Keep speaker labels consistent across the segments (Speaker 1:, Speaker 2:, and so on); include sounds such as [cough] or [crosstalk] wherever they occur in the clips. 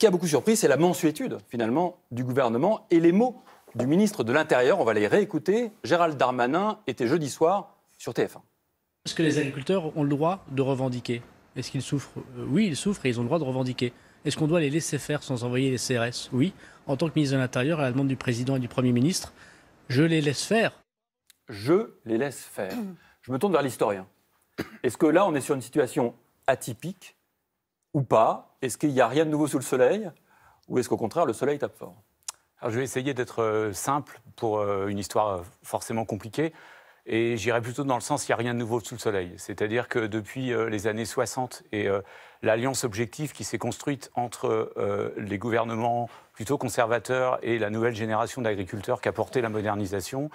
Speaker 1: Ce qui a beaucoup surpris, c'est la mensuétude, finalement, du gouvernement et les mots du ministre de l'Intérieur. On va les réécouter. Gérald Darmanin était jeudi soir sur TF1.
Speaker 2: Est-ce que les agriculteurs ont le droit de revendiquer Est-ce qu'ils souffrent euh, Oui, ils souffrent et ils ont le droit de revendiquer. Est-ce qu'on doit les laisser faire sans envoyer les CRS Oui. En tant que ministre de l'Intérieur, à la demande du président et du Premier ministre, je les laisse faire.
Speaker 1: Je les laisse faire. Je me tourne vers l'historien. Est-ce que là, on est sur une situation atypique ou pas Est-ce qu'il n'y a rien de nouveau sous le soleil Ou est-ce qu'au contraire, le soleil tape fort
Speaker 3: Je vais essayer d'être euh, simple pour euh, une histoire euh, forcément compliquée. Et j'irai plutôt dans le sens, il n'y a rien de nouveau sous le soleil. C'est-à-dire que depuis les années 60 et l'alliance objective qui s'est construite entre les gouvernements plutôt conservateurs et la nouvelle génération d'agriculteurs qui a porté la modernisation,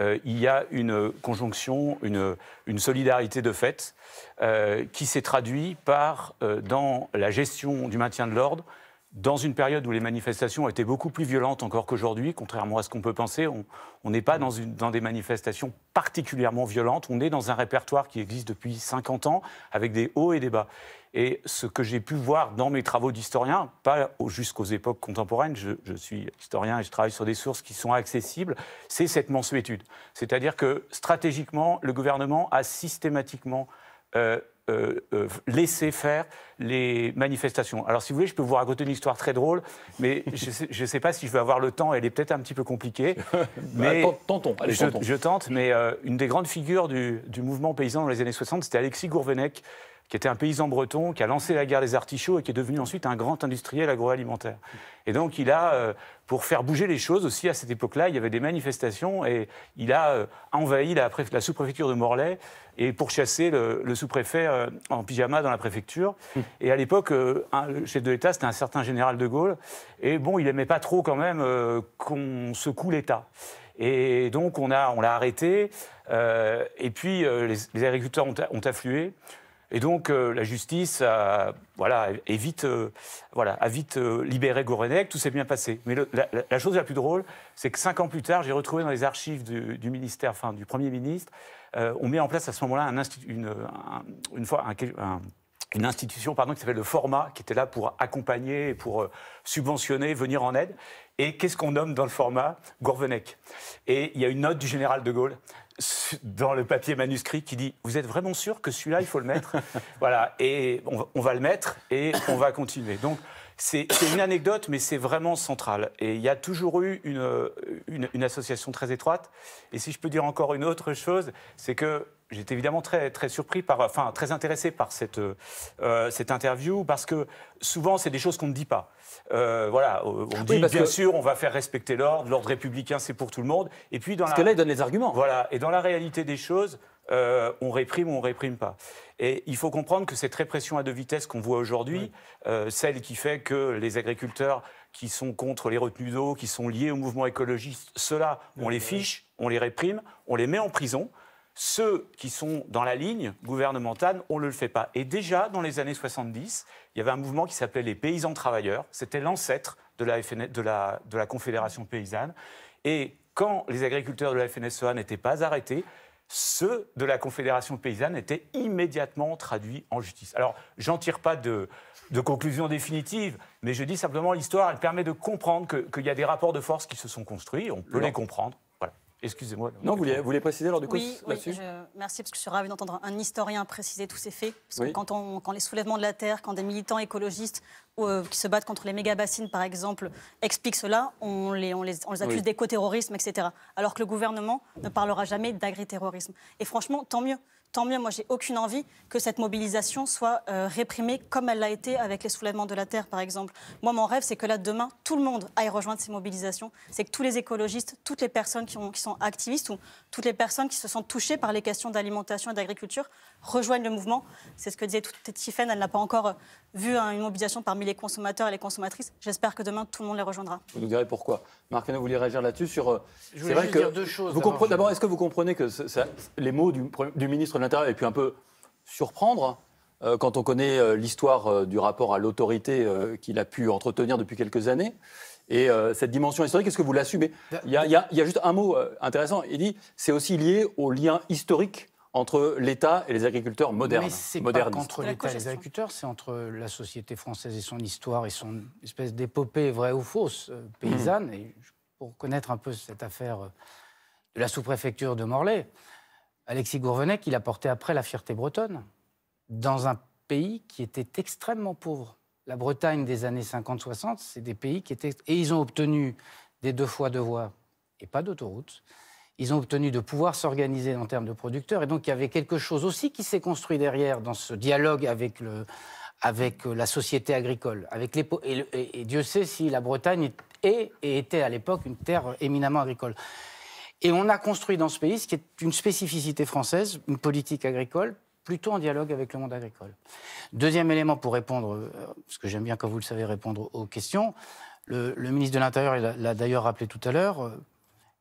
Speaker 3: euh, il y a une conjonction, une, solidarité de fait euh, qui s'est traduite par, euh, dans la gestion du maintien de l'ordre, dans une période où les manifestations étaient beaucoup plus violentes encore qu'aujourd'hui, contrairement à ce qu'on peut penser, on n'est pas dans, des manifestations particulièrement violentes, on est dans un répertoire qui existe depuis 50 ans, avec des hauts et des bas. Et ce que j'ai pu voir dans mes travaux d'historien, pas jusqu'aux époques contemporaines, je, suis historien et je travaille sur des sources qui sont accessibles, c'est cette mensuétude. C'est-à-dire que stratégiquement, le gouvernement a systématiquement... Euh, euh, euh, laisser faire les manifestations. Alors, si vous voulez, je peux vous raconter une histoire très drôle, mais je ne sais, pas si je vais avoir le temps. Elle est peut-être un petit peu compliquée. [laughs] Bah, mais je, je, tente, mais euh, une des grandes figures du, du, mouvement paysan dans les années 60, c'était Alexis Gourvenec, qui était un paysan breton, qui a lancé la guerre des artichauts et qui est devenu ensuite un grand industriel agroalimentaire. Et donc il a, euh, pour faire bouger les choses aussi à cette époque-là, il y avait des manifestations et il a euh, envahi la, la sous-préfecture de Morlaix et pourchassé le, le sous-préfet euh, en pyjama dans la préfecture. Hmm. Et à l'époque, le chef de l'État, c'était un certain général de Gaulle. Et bon, il n'aimait pas trop quand même qu'on secoue l'État. Et donc on l'a on arrêté. et puis les, agriculteurs ont, ont afflué. Et donc euh, la justice a, voilà, vite, euh, voilà, vite euh, libéré Gorenek, tout s'est bien passé. Mais la, chose la plus drôle, c'est que cinq ans plus tard, j'ai retrouvé dans les archives du, ministère, enfin du Premier ministre, on met en place à ce moment-là un, une, une fois un une institution pardon, qui s'appelle le Format, qui était là pour accompagner, pour euh, subventionner, venir en aide. Et qu'est-ce qu'on nomme dans le Format Gourvenec. Et il y a une note du général de Gaulle dans le papier manuscrit qui dit Vous êtes vraiment sûr que celui-là, il faut le mettre [laughs] Voilà, et on, on va le mettre et on va continuer. Donc, c'est une anecdote, mais c'est vraiment central. Et il y a toujours eu une, une, une, association très étroite. Et si je peux dire encore une autre chose, c'est que j'étais évidemment très, très surpris, par, enfin très intéressé par euh, euh, cette, interview, parce que souvent, c'est des choses qu'on ne dit pas. Euh, on dit bien sûr, on va faire respecter l'ordre, l'ordre républicain, c'est pour tout le monde. Et puis, dans parce que là, donne les arguments. Voilà, et dans la réalité des choses, on réprime ou on réprime pas. Et il faut comprendre que cette répression à deux vitesses qu'on voit aujourd'hui, celle qui fait que les agriculteurs qui sont contre les retenues d'eau, qui sont liés au mouvement écologiste, ceux-là, on les fiche, on les réprime, on les met en prison ceux qui sont dans la ligne gouvernementale, on ne le fait pas. Et déjà, dans les années 70, il y avait un mouvement qui s'appelait les paysans travailleurs. C'était l'ancêtre de la, Confédération paysanne. Et quand les agriculteurs de la FNSEA n'étaient pas arrêtés, ceux de la Confédération paysanne étaient immédiatement traduits en justice. Alors, j'en tire pas de, conclusion définitive, mais je dis simplement l'histoire, elle permet de comprendre qu'il y a des rapports de force qui se sont construits, on peut les comprendre, Excusez-moi. Non, vous voulez, préciser lors du coup là-dessus
Speaker 4: Merci, parce que je suis ravie d'entendre un historien préciser tous ces faits. Parce que quand, on, quand les soulèvements de la Terre, quand des militants écologistes euh, qui se battent contre les méga-bassines, par exemple, expliquent cela, on les, on accuse d'écoterrorisme, etc. Alors que le gouvernement ne parlera jamais d'agriterrorisme. Et franchement, tant mieux. Tant mieux, moi j'ai aucune envie que cette mobilisation soit euh, réprimée comme elle l'a été avec les soulèvements de la Terre par exemple. Moi mon rêve c'est que là demain tout le monde aille rejoindre ces mobilisations, c'est que tous les écologistes, toutes les personnes qui, sont activistes ou toutes les personnes qui se sont touchées par les questions d'alimentation et d'agriculture rejoignent le mouvement. C'est ce que disait toute elle n'a pas encore euh, vu hein, une mobilisation parmi les consommateurs et les consommatrices. J'espère que demain tout le monde les rejoindra. Vous
Speaker 1: nous direz pourquoi. Marc vous voulez réagir là-dessus sur... Euh, je voulais que dire deux choses. D'abord, est-ce que vous comprenez que les mots du, du ministre de l'Intérieur un peu surprendre euh, quand on connaît euh, l'histoire euh, du rapport à l'autorité qu'il a pu entretenir depuis quelques années. Et cette dimension historique, est-ce que vous l'assumez il, y, a juste un mot intéressant. Il dit c'est aussi lié au lien historique entre l'État et les agriculteurs modernes. Mais c'est pas l'État et
Speaker 2: les agriculteurs, c'est entre la société française et son histoire et son espèce d'épopée vraie ou fausse paysanne. Mmh. pour connaître un peu cette affaire de la sous-préfecture de Morlaix, Alexis Gourvenec, il a porté après la fierté bretonne dans un pays qui était extrêmement pauvre. La Bretagne des années 50-60, c'est des pays qui étaient... Et ils ont obtenu des deux fois deux voies et pas d'autoroute. Ils ont obtenu de pouvoir s'organiser en termes de producteurs. Et donc, il y avait quelque chose aussi qui s'est construit derrière dans ce dialogue avec, le, avec euh, la société agricole. Avec les, et, Dieu sait si la Bretagne est et était à l'époque une terre euh, éminemment agricole. Et on a construit dans ce pays, ce qui est une spécificité française, une politique agricole plutôt en dialogue avec le monde agricole. Deuxième élément pour répondre, euh, parce que j'aime bien quand vous le savez répondre aux questions, le, le ministre de l'Intérieur l'a d'ailleurs rappelé tout à l'heure, euh,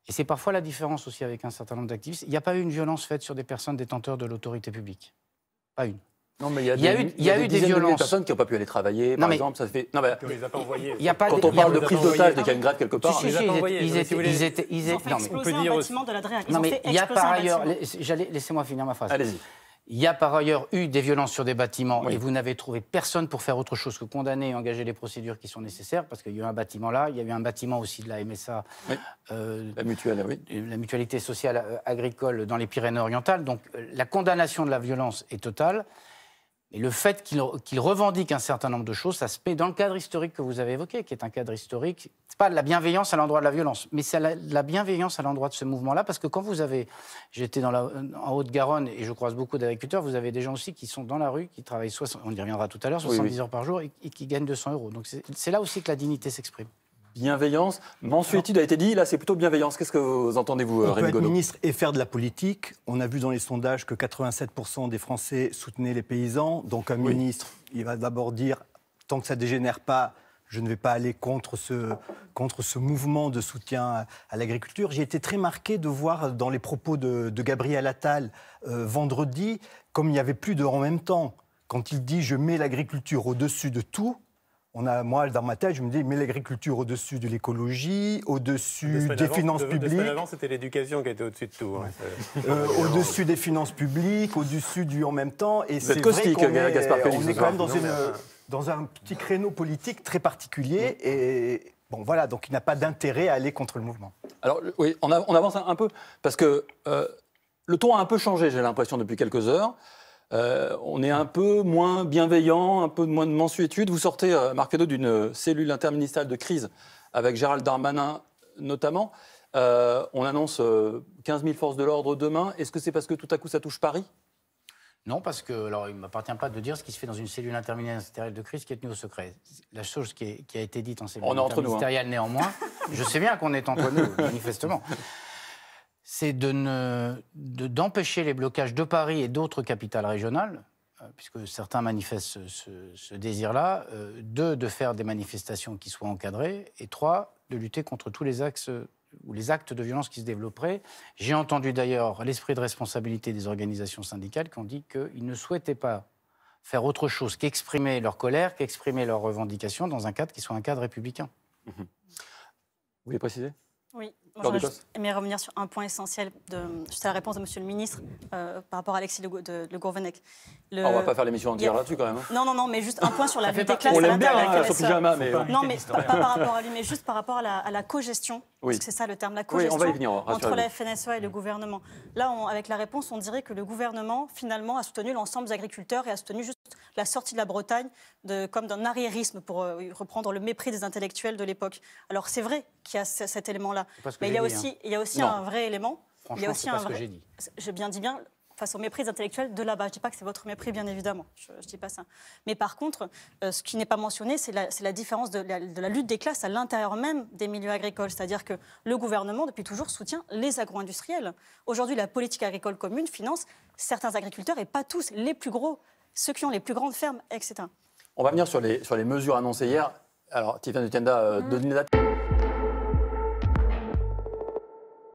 Speaker 2: et c'est parfois la différence aussi avec un certain nombre d'activistes, il n'y a pas eu une violence faite sur des personnes détenteurs de l'autorité publique. Pas une. Non, mais il y a, des, eu, il y a eu des, des violences. De personnes
Speaker 1: qui n'ont pas pu aller travailler, par exemple. Ça se fait. Non, mais, il
Speaker 2: les a pas envoyés. Y a pas quand on parle de prise d'otage dès qu'il y a une grève quelque part, si, si, ils étaient. Ils étaient. Ils étaient. On peut dire. Non, mais il y a par ailleurs. Laissez-moi finir ma phrase. Allez-y. Il y a par ailleurs eu des violences sur des bâtiments et vous n'avez trouvé personne pour faire autre chose que condamner et engager les procédures qui sont nécessaires parce qu'il y a eu un bâtiment là, il y a eu un bâtiment aussi de la MSA, euh, la, mutuelle, oui. la, mutualité sociale agricole dans les Pyrénées-Orientales. Donc la condamnation de la violence est totale. Mais le fait qu'il revendique un certain nombre de choses, ça se paie dans le cadre historique que vous avez évoqué, qui est un cadre historique. C'est pas la bienveillance à l'endroit de la violence, mais c'est la, bienveillance à l'endroit de ce mouvement-là, parce que quand vous avez, j'étais en Haute-Garonne et je croise beaucoup d'agriculteurs, vous avez des gens aussi qui sont dans la rue, qui travaillent, 60, on y reviendra tout à l'heure, 70 heures par jour et, qui gagnent 200 euros. Donc c'est là aussi que la dignité s'exprime
Speaker 1: bienveillance. il a été dit, là c'est plutôt bienveillance. Qu'est-ce que vous entendez-vous, Rémi On ministre et faire de la politique. On a vu dans les sondages que 87% des Français soutenaient les paysans. Donc un ministre, il va d'abord dire, tant que ça ne dégénère pas, je ne vais pas aller contre ce, contre ce mouvement de soutien à l'agriculture. J'ai été très marqué de voir dans les propos de, Gabriel Attal euh, vendredi, comme il n'y avait plus de en même temps, quand il dit je mets l'agriculture au-dessus de tout, on a, moi, dans ma tête, je me dis, mais l'agriculture au-dessus de l'écologie, au-dessus des, finances publiques. avant,
Speaker 2: c'était l'éducation
Speaker 1: qui était au-dessus de tout. Hein. Euh, au-dessus des finances publiques, au-dessus du en même temps. Et c'est caustique, on Gaspard On est quand même dans, euh, dans un petit créneau politique très particulier. Et bon, voilà, donc il n'a pas d'intérêt à aller contre le mouvement. Alors, oui, on, avance un, peu, parce que euh, le ton a un peu changé, j'ai l'impression, depuis quelques heures. Euh, on est un peu moins bienveillant, un peu moins de mensuétude. Vous sortez, euh, d'une euh, cellule interministérielle de crise avec Gérald Darmanin notamment. Euh, on annonce 15 000 forces de l'ordre demain. Est-ce que c'est parce que tout à coup ça touche Paris
Speaker 2: non, parce que, alors, il ne m'appartient pas de dire ce qui se fait dans une cellule interministérielle de crise qui est tenue au secret. La chose qui, a été dite en cellule hein. interministérielle, néanmoins, je sais bien qu'on est entre nous, [laughs] manifestement c'est d'empêcher de les blocages de Paris et d'autres capitales régionales, euh, puisque certains manifestent ce, désir-là, euh, deux, de faire des manifestations qui soient encadrées, et trois, de lutter contre tous les axes ou les actes de violence qui se développeraient. J'ai entendu d'ailleurs l'esprit de responsabilité des organisations syndicales qui ont dit qu'ils ne souhaitaient pas faire autre chose qu'exprimer leur colère, qu'exprimer leurs revendications dans un cadre qui soit un cadre républicain. Mmh Vous voulez préciser
Speaker 4: Oui, Bonjour, revenir sur un point essentiel de, juste à la réponse de Monsieur le Ministre euh, par rapport à Alexis de, Gourvenec. Ah, on ne va pas faire l'émission en direct là-dessus quand même. Hein. Non, non, non, mais juste un point sur la vie des classes. On l'aime bien, hein, son pyjama, mais... Non, euh. mais pas, par rapport à lui, mais juste par rapport à la, co-gestion, oui. parce que c'est ça le terme, la co-gestion entre la FNSEA et le gouvernement. Là, avec la réponse, on dirait que le gouvernement, finalement, a soutenu l'ensemble des agriculteurs et a soutenu juste la sortie de la Bretagne comme d'un arriérisme, pour euh, reprendre le mépris des intellectuels de l'époque. Alors c'est vrai qu'il y a cet élément-là. Mais il y a, aussi, hein. un vrai élément. Il y a aussi un vrai... ce j'ai bien dit bien face au mépris intellectuel de là-bas. Je ne dis pas que c'est votre mépris, bien évidemment. Je ne dis pas ça. Mais par contre, euh, ce qui n'est pas mentionné, c'est la, différence de la, de la, lutte des classes à l'intérieur même des milieux agricoles. C'est-à-dire que le gouvernement, depuis toujours, soutient les agro-industriels. Aujourd'hui, la politique agricole commune finance certains agriculteurs et pas tous, les plus gros ceux qui ont les plus grandes fermes, etc.
Speaker 1: On va venir sur les, sur les mesures annoncées hier. Alors, Tiffany Tenda, euh, mmh.